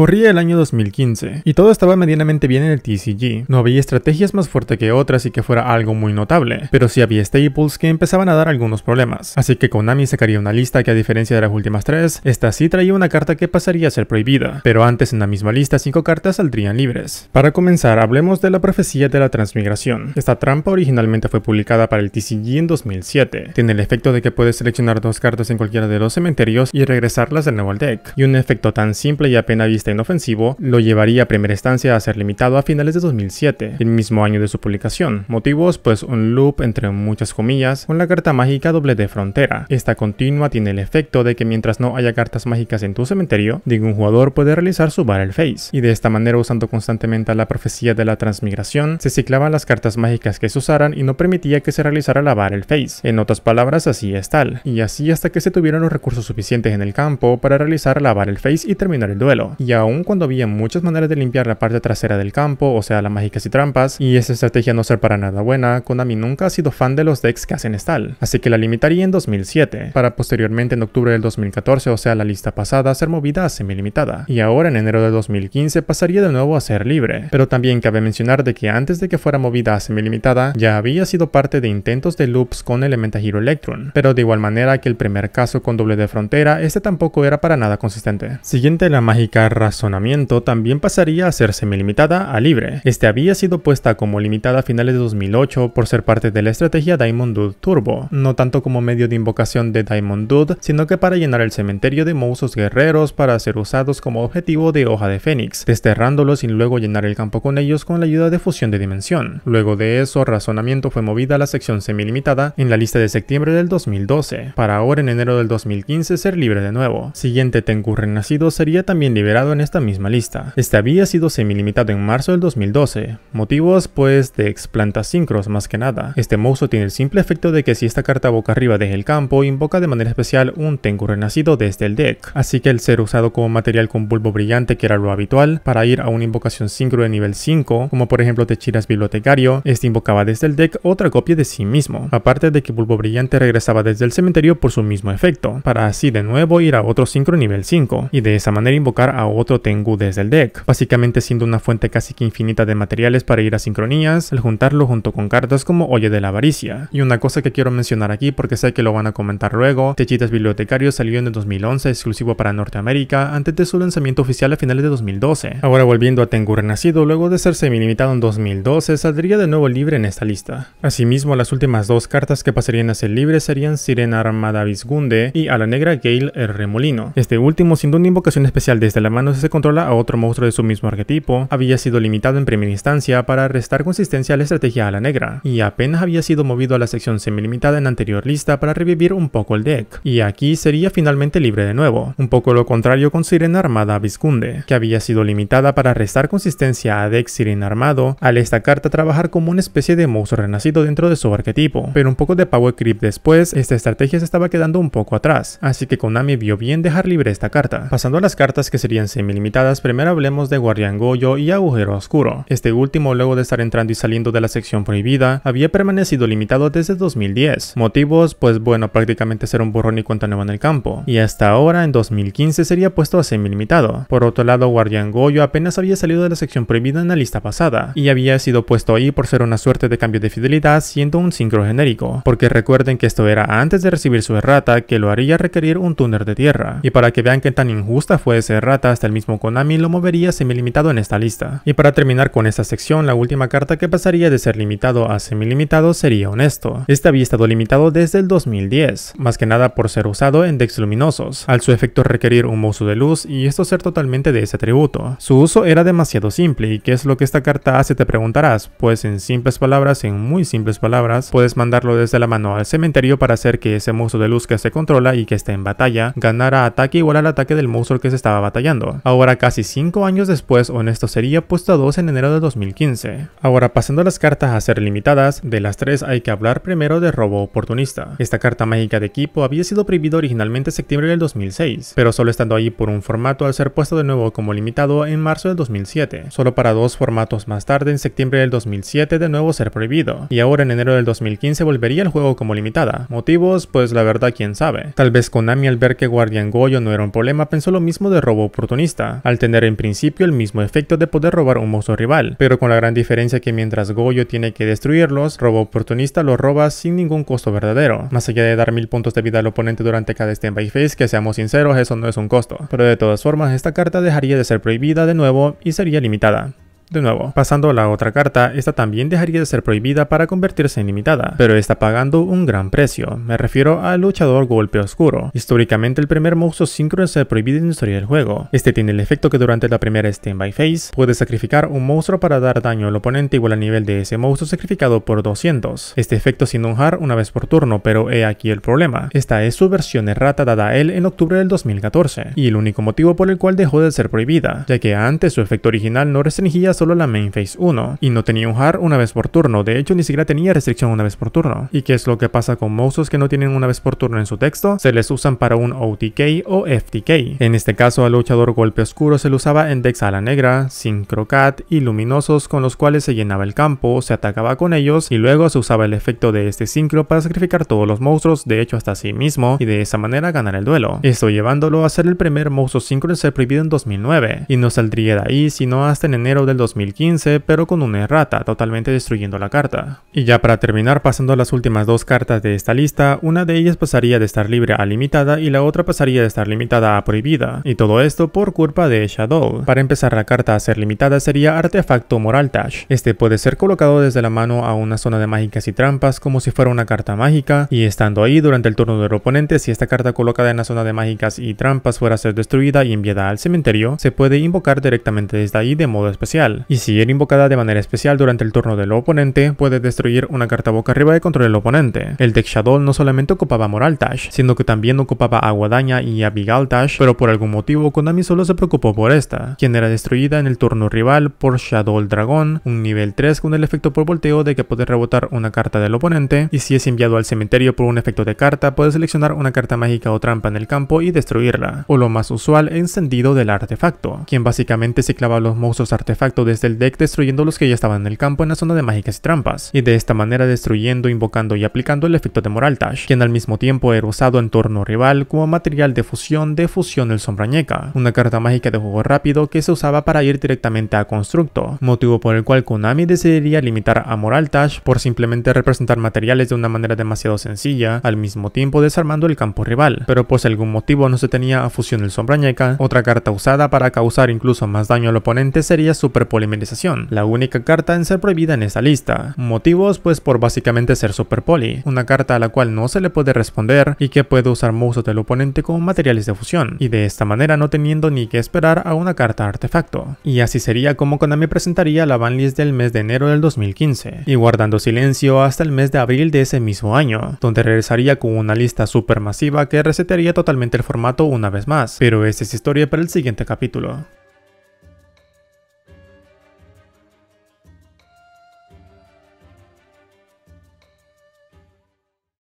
Corría el año 2015 y todo estaba medianamente bien en el TCG. No había estrategias más fuertes que otras y que fuera algo muy notable, pero sí había staples que empezaban a dar algunos problemas. Así que Konami sacaría una lista que a diferencia de las últimas tres, esta sí traía una carta que pasaría a ser prohibida, pero antes en la misma lista cinco cartas saldrían libres. Para comenzar, hablemos de la profecía de la transmigración. Esta trampa originalmente fue publicada para el TCG en 2007. Tiene el efecto de que puedes seleccionar dos cartas en cualquiera de los cementerios y regresarlas de nuevo al deck, y un efecto tan simple y apenas visto en ofensivo, lo llevaría a primera instancia a ser limitado a finales de 2007, el mismo año de su publicación. Motivos, pues un loop entre muchas comillas con la carta mágica doble de frontera. Esta continua tiene el efecto de que mientras no haya cartas mágicas en tu cementerio, ningún jugador puede realizar su Battle face y de esta manera usando constantemente la profecía de la transmigración, se ciclaban las cartas mágicas que se usaran y no permitía que se realizara la el face. En otras palabras, así es tal, y así hasta que se tuvieran los recursos suficientes en el campo para realizar la el face y terminar el duelo. Y ahora aun cuando había muchas maneras de limpiar la parte trasera del campo, o sea, las mágicas y trampas, y esa estrategia no ser para nada buena, Konami nunca ha sido fan de los decks que hacen Stal, así que la limitaría en 2007, para posteriormente en octubre del 2014, o sea, la lista pasada, ser movida a semi-limitada, y ahora en enero de 2015 pasaría de nuevo a ser libre, pero también cabe mencionar de que antes de que fuera movida a semi-limitada, ya había sido parte de intentos de loops con Elementa Hero Electron, pero de igual manera que el primer caso con doble de frontera, este tampoco era para nada consistente. Siguiente la mágica razonamiento también pasaría a ser semilimitada a libre. Este había sido puesta como limitada a finales de 2008 por ser parte de la estrategia Diamond Dude Turbo, no tanto como medio de invocación de Diamond Dude, sino que para llenar el cementerio de mousos guerreros para ser usados como objetivo de hoja de fénix, desterrándolos y luego llenar el campo con ellos con la ayuda de fusión de dimensión. Luego de eso, razonamiento fue movida a la sección semilimitada en la lista de septiembre del 2012, para ahora en enero del 2015 ser libre de nuevo. Siguiente Tengu Renacido sería también liberado en esta misma lista. Este había sido semilimitado en marzo del 2012, motivos pues de explanta sincros más que nada. Este monstruo tiene el simple efecto de que si esta carta boca arriba desde el campo, invoca de manera especial un Tengu renacido desde el deck, así que el ser usado como material con bulbo brillante que era lo habitual, para ir a una invocación sincro de nivel 5, como por ejemplo Techiras Bibliotecario, este invocaba desde el deck otra copia de sí mismo, aparte de que Bulbo Brillante regresaba desde el cementerio por su mismo efecto, para así de nuevo ir a otro sincro nivel 5, y de esa manera invocar a otro Tengu desde el deck, básicamente siendo una fuente casi que infinita de materiales para ir a sincronías, al juntarlo junto con cartas como Oye de la Avaricia. Y una cosa que quiero mencionar aquí porque sé que lo van a comentar luego, Techitas Bibliotecario salió en el 2011 exclusivo para Norteamérica antes de su lanzamiento oficial a finales de 2012. Ahora volviendo a Tengu Renacido, luego de ser semi-limitado en 2012, saldría de nuevo libre en esta lista. Asimismo, las últimas dos cartas que pasarían a ser libres serían Sirena Armada Visgunde y a la negra Gale el Remolino. Este último siendo una invocación especial desde la mano se controla a otro monstruo de su mismo arquetipo, había sido limitado en primera instancia para restar consistencia a la estrategia a la negra, y apenas había sido movido a la sección semi semilimitada en anterior lista para revivir un poco el deck, y aquí sería finalmente libre de nuevo, un poco lo contrario con Sirena Armada Viscunde, que había sido limitada para restar consistencia a deck Sirena Armado, al esta carta trabajar como una especie de monstruo renacido dentro de su arquetipo, pero un poco de power creep después, esta estrategia se estaba quedando un poco atrás, así que Konami vio bien dejar libre esta carta, pasando a las cartas que serían semilimitadas, primero hablemos de Guardián Goyo y Agujero Oscuro. Este último, luego de estar entrando y saliendo de la sección prohibida, había permanecido limitado desde 2010. Motivos, pues bueno, prácticamente ser un burrón y cuenta en el campo. Y hasta ahora, en 2015, sería puesto a semilimitado. Por otro lado, Guardián Goyo apenas había salido de la sección prohibida en la lista pasada, y había sido puesto ahí por ser una suerte de cambio de fidelidad siendo un sincro genérico, porque recuerden que esto era antes de recibir su errata que lo haría requerir un túnel de tierra. Y para que vean qué tan injusta fue esa errata hasta mismo Konami lo movería semilimitado en esta lista. Y para terminar con esta sección, la última carta que pasaría de ser limitado a semilimitado sería Honesto. Este había estado limitado desde el 2010, más que nada por ser usado en decks luminosos, al su efecto requerir un mozo de luz y esto ser totalmente de ese atributo. Su uso era demasiado simple y qué es lo que esta carta hace te preguntarás, pues en simples palabras, en muy simples palabras, puedes mandarlo desde la mano al cementerio para hacer que ese mozo de luz que se controla y que esté en batalla, ganara ataque igual al ataque del monstruo que se estaba batallando. Ahora casi 5 años después Honesto sería puesto a 2 en enero de 2015. Ahora pasando a las cartas a ser limitadas, de las 3 hay que hablar primero de robo oportunista. Esta carta mágica de equipo había sido prohibida originalmente en septiembre del 2006, pero solo estando ahí por un formato al ser puesto de nuevo como limitado en marzo del 2007, solo para dos formatos más tarde en septiembre del 2007 de nuevo ser prohibido, y ahora en enero del 2015 volvería el juego como limitada. Motivos, pues la verdad quién sabe. Tal vez Konami al ver que Guardian Goyo no era un problema pensó lo mismo de robo oportunista al tener en principio el mismo efecto de poder robar un monstruo rival, pero con la gran diferencia que mientras Goyo tiene que destruirlos, Robo Oportunista los roba sin ningún costo verdadero. Más allá de dar mil puntos de vida al oponente durante cada standby phase, que seamos sinceros, eso no es un costo. Pero de todas formas, esta carta dejaría de ser prohibida de nuevo y sería limitada. De nuevo, pasando a la otra carta, esta también dejaría de ser prohibida para convertirse en limitada, pero está pagando un gran precio. Me refiero al luchador golpe oscuro. Históricamente el primer monstruo sincro es prohibido en la historia del juego. Este tiene el efecto que durante la primera stand-by phase, puede sacrificar un monstruo para dar daño al oponente igual a nivel de ese monstruo sacrificado por 200. Este efecto sin unjar una vez por turno, pero he aquí el problema. Esta es su versión errata dada a él en octubre del 2014, y el único motivo por el cual dejó de ser prohibida, ya que antes su efecto original no restringía solo la main phase 1 y no tenía un hard una vez por turno, de hecho ni siquiera tenía restricción una vez por turno. ¿Y qué es lo que pasa con monstruos que no tienen una vez por turno en su texto? Se les usan para un OTK o FTK. En este caso al luchador golpe oscuro se le usaba en decks a la negra, syncrocat cat y luminosos con los cuales se llenaba el campo, se atacaba con ellos y luego se usaba el efecto de este sincro para sacrificar todos los monstruos, de hecho hasta sí mismo, y de esa manera ganar el duelo. Esto llevándolo a ser el primer monstruo sincro en ser prohibido en 2009, y no saldría de ahí sino hasta en enero del 2015, pero con una errata, totalmente destruyendo la carta. Y ya para terminar, pasando a las últimas dos cartas de esta lista, una de ellas pasaría de estar libre a limitada y la otra pasaría de estar limitada a prohibida, y todo esto por culpa de Shadow. Para empezar la carta a ser limitada sería Artefacto Moral Este puede ser colocado desde la mano a una zona de mágicas y trampas como si fuera una carta mágica, y estando ahí durante el turno del oponente, si esta carta colocada en la zona de mágicas y trampas fuera a ser destruida y enviada al cementerio, se puede invocar directamente desde ahí de modo especial. Y si era invocada de manera especial durante el turno del oponente, puede destruir una carta boca arriba de control del oponente. El deck Shadow no solamente ocupaba Moral sino que también ocupaba Aguadaña y Abigail pero por algún motivo Konami solo se preocupó por esta, quien era destruida en el turno rival por Shadow Dragón, un nivel 3 con el efecto por volteo de que puede rebotar una carta del oponente, y si es enviado al cementerio por un efecto de carta, puede seleccionar una carta mágica o trampa en el campo y destruirla, o lo más usual, encendido del artefacto, quien básicamente se clava los monstruos artefactos desde el deck destruyendo los que ya estaban en el campo en la zona de mágicas y trampas, y de esta manera destruyendo, invocando y aplicando el efecto de Moraltash, quien al mismo tiempo era usado en torno rival como material de fusión de Fusión el Sombrañeca, una carta mágica de juego rápido que se usaba para ir directamente a Constructo, motivo por el cual Konami decidiría limitar a Moraltash por simplemente representar materiales de una manera demasiado sencilla, al mismo tiempo desarmando el campo rival, pero pues algún motivo no se tenía a Fusión el Sombrañeca, otra carta usada para causar incluso más daño al oponente sería Super polimerización, la única carta en ser prohibida en esta lista. Motivos pues por básicamente ser super poli, una carta a la cual no se le puede responder y que puede usar musos del oponente como materiales de fusión, y de esta manera no teniendo ni que esperar a una carta artefacto. Y así sería como Konami presentaría la banlist del mes de enero del 2015, y guardando silencio hasta el mes de abril de ese mismo año, donde regresaría con una lista super masiva que resetearía totalmente el formato una vez más, pero esa es historia para el siguiente capítulo.